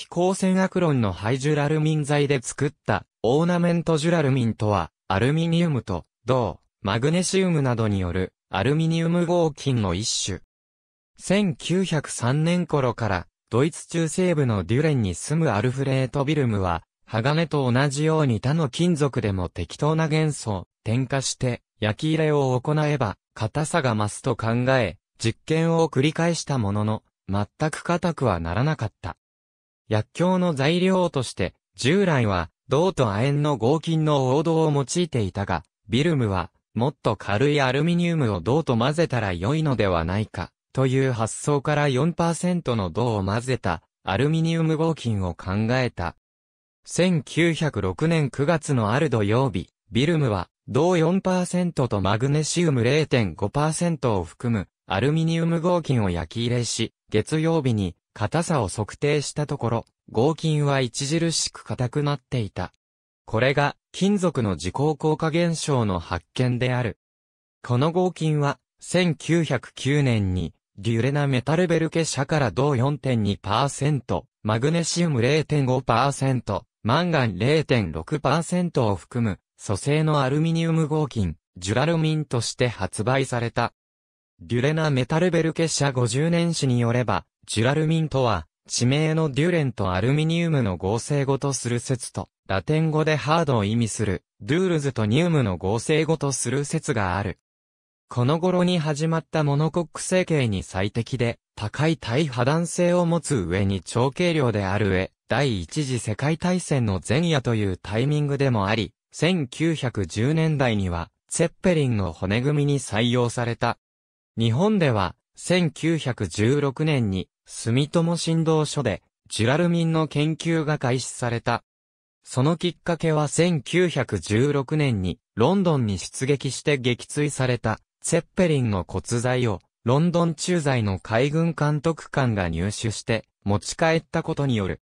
飛行船アクロンのハイジュラルミン材で作ったオーナメントジュラルミンとは、アルミニウムと銅、マグネシウムなどによるアルミニウム合金の一種。1903年頃からドイツ中西部のデュレンに住むアルフレート・ビルムは、鋼と同じように他の金属でも適当な元素を添加して焼き入れを行えば硬さが増すと考え、実験を繰り返したものの、全く硬くはならなかった。薬莢の材料として、従来は銅と亜鉛の合金の黄銅を用いていたが、ビルムは、もっと軽いアルミニウムを銅と混ぜたら良いのではないか、という発想から4%の銅を混ぜた、アルミニウム合金を考えた。1906年9月のある土曜日、ビルムは、銅4%とマグネシウム0.5%を含む、アルミニウム合金を焼き入れし、月曜日に、硬さを測定したところ、合金は著しく硬くなっていた。これが金属の己効果現象の発見である。この合金は、1909年に、デュレナメタルベルケ社から銅4.2%、マグネシウム0.5%、マンガン0.6%を含む、素性のアルミニウム合金、ジュラルミンとして発売された。デュレナメタルベルケ社50年史によれば、ジュラルミンとは、地名のデュレンとアルミニウムの合成語とする説と、ラテン語でハードを意味する、ドゥールズとニウムの合成語とする説がある。この頃に始まったモノコック成形に最適で、高い耐破断性を持つ上に長計量である上、第一次世界大戦の前夜というタイミングでもあり、1910年代には、ツェッペリンの骨組みに採用された。日本では、1916年に住友振動所で、ジュラルミンの研究が開始された。そのきっかけは1916年に、ロンドンに出撃して撃墜された、セッペリンの骨材を、ロンドン駐在の海軍監督官が入手して、持ち帰ったことによる。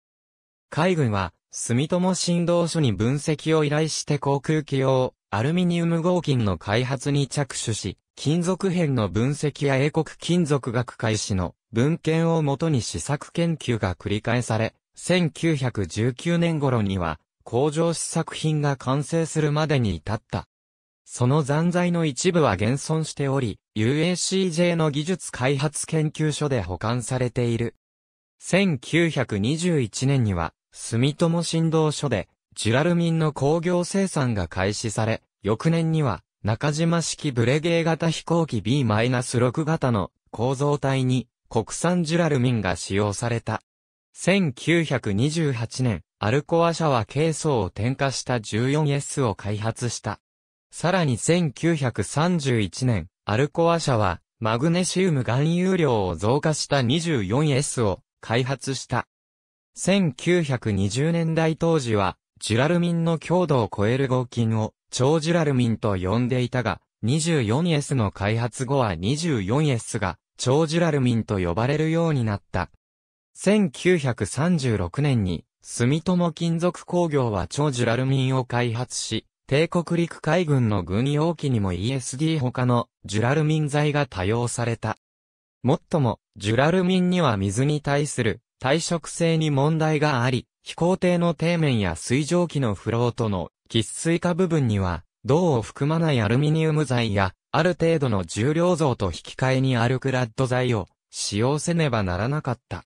海軍は、住友振動所に分析を依頼して航空機用、アルミニウム合金の開発に着手し、金属片の分析や英国金属学開始の文献をもとに試作研究が繰り返され、1919年頃には、工場試作品が完成するまでに至った。その残材の一部は現存しており、UACJ の技術開発研究所で保管されている。1921年には、住友振動所で、ジュラルミンの工業生産が開始され、翌年には、中島式ブレゲー型飛行機 B-6 型の構造体に国産ジュラルミンが使用された。1928年、アルコア社は軽装を添加した 14S を開発した。さらに1931年、アルコア社は、マグネシウム含有量を増加した 24S を開発した。1920年代当時は、ジュラルミンの強度を超える合金を超ジュラルミンと呼んでいたが、24S の開発後は 24S が長ュラルミンと呼ばれるようになった。1936年に、住友金属工業は長ュラルミンを開発し、帝国陸海軍の軍用機にも ESD 他のジュラルミン剤が多用された。もっとも、ジュラルミンには水に対する耐食性に問題があり、飛行艇の底面や水蒸気のフロートの喫水化部分には銅を含まないアルミニウム材や、ある程度の重量像と引き換えにあるクラッド材を使用せねばならなかった。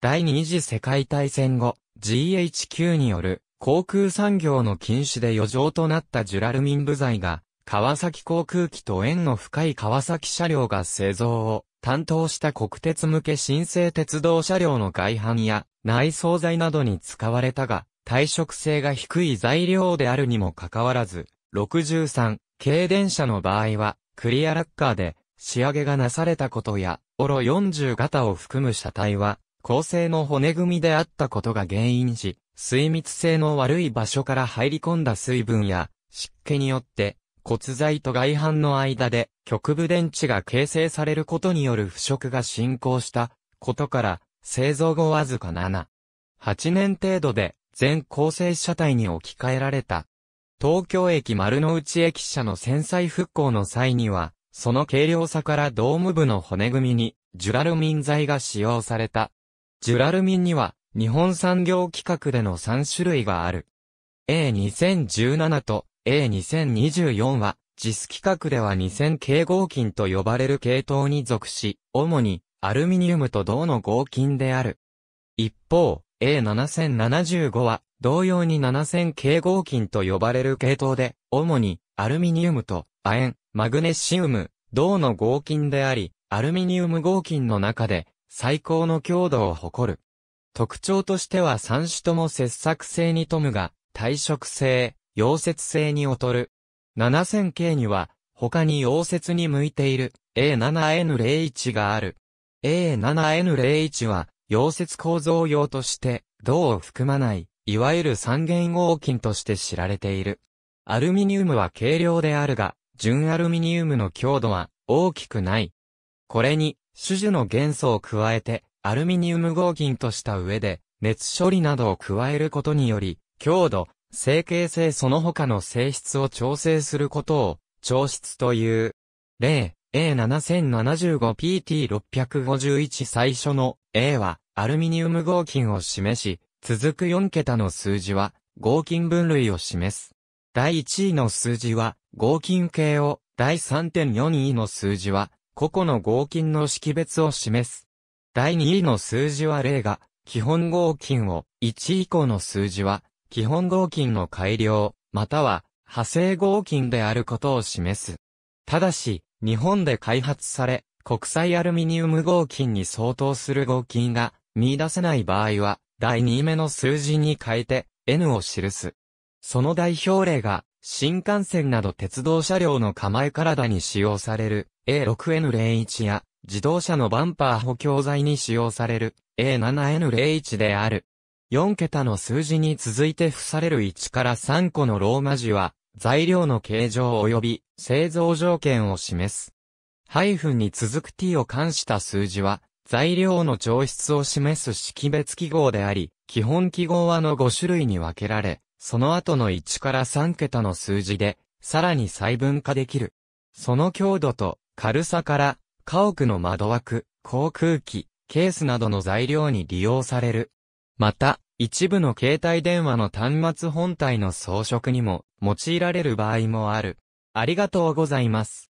第二次世界大戦後、GHQ による航空産業の禁止で余剰となったジュラルミン部材が、川崎航空機と縁の深い川崎車両が製造を担当した国鉄向け新生鉄道車両の外販や内装材などに使われたが、耐食性が低い材料であるにもかかわらず、63、軽電車の場合は、クリアラッカーで仕上げがなされたことや、オロ40型を含む車体は、構成の骨組みであったことが原因し、水密性の悪い場所から入り込んだ水分や、湿気によって、骨材と外反の間で極部電池が形成されることによる腐食が進行したことから製造後わずか7、8年程度で全構成車体に置き換えられた。東京駅丸の内駅舎の戦災復興の際には、その軽量さからドーム部の骨組みに、ジュラルミン材が使用された。ジュラルミンには、日本産業規格での3種類がある。A2017 と A2024 は、JIS 規格では2000系合金と呼ばれる系統に属し、主にアルミニウムと銅の合金である。一方、A7075 は、同様に7000系合金と呼ばれる系統で、主に、アルミニウムと、亜鉛、マグネシウム、銅の合金であり、アルミニウム合金の中で、最高の強度を誇る。特徴としては3種とも切削性に富むが、耐食性、溶接性に劣る。7000系には、他に溶接に向いている A7N01 がある。A7N01 は溶接構造用として、銅を含まない、いわゆる三元合金として知られている。アルミニウムは軽量であるが、純アルミニウムの強度は大きくない。これに、種々の元素を加えて、アルミニウム合金とした上で、熱処理などを加えることにより、強度、成形性その他の性質を調整することを、調質という。例、A7075PT651 最初の A はアルミニウム合金を示し、続く4桁の数字は合金分類を示す。第1位の数字は合金系を、第3.4位の数字は個々の合金の識別を示す。第2位の数字は例が基本合金を、1以降の数字は基本合金の改良、または派生合金であることを示す。ただし、日本で開発され、国際アルミニウム合金に相当する合金が見出せない場合は、第2目の数字に変えて N を記す。その代表例が、新幹線など鉄道車両の構え体に使用される A6N01 や、自動車のバンパー補強材に使用される A7N01 である。4桁の数字に続いて付される1から3個のローマ字は、材料の形状及び製造条件を示す。ハイフンに続く t を冠した数字は、材料の上質を示す識別記号であり、基本記号はの5種類に分けられ、その後の1から3桁の数字で、さらに細分化できる。その強度と軽さから、家屋の窓枠、航空機、ケースなどの材料に利用される。また、一部の携帯電話の端末本体の装飾にも用いられる場合もある。ありがとうございます。